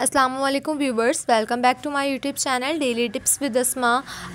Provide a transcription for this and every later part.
अस्सलाम वालेकुम viewers welcome back to my YouTube channel daily tips with Asma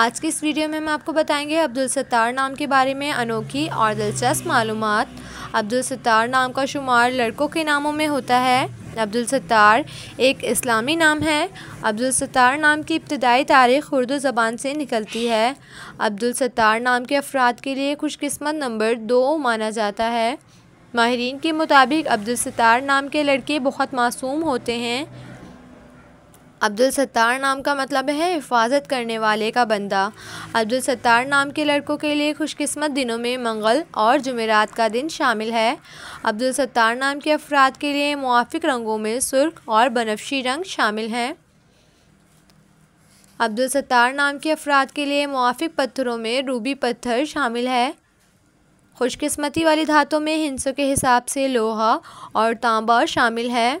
आज की इस वीडियो में हम आपको बताएंगे अब्दुल सत्तार नाम के बारे में अनोखी और दिलचस्प मालूम अब्दुल सत्तार नाम का शुमार लड़कों के नामों में होता है अब्दुल सत्तार एक इस्लामी नाम है अब्दुल सत्तार नाम की इब्तदाई तारीख उर्दू ज़बान से निकलती है अब्दुल सत्तार नाम के अफराद के लिए खुशकस्मत नंबर दो माना जाता है माहरीन के मुताबिक अब्दुल सत्तार नाम के लड़के बहुत मासूम होते हैं अब्दुल सत्तार नाम का मतलब है हिफाजत करने वाले का बंदा अब्दुल सत्तार नाम के लड़कों के लिए खुशकिस्मत दिनों में मंगल और जुमेरात का दिन शामिल है अब्दुल सत्तार नाम के अफराद के लिए मुआफ़ रंगों में सुर्ख और बनफशी रंग शामिल हैं अब्दुल सत्तार नाम के अफराद के लिए मुआफ़ पत्थरों में रूबी पत्थर शामिल है खुशकस्मती वाली धातों में हिंसों के हिसाब से लोहा और तांबा शामिल है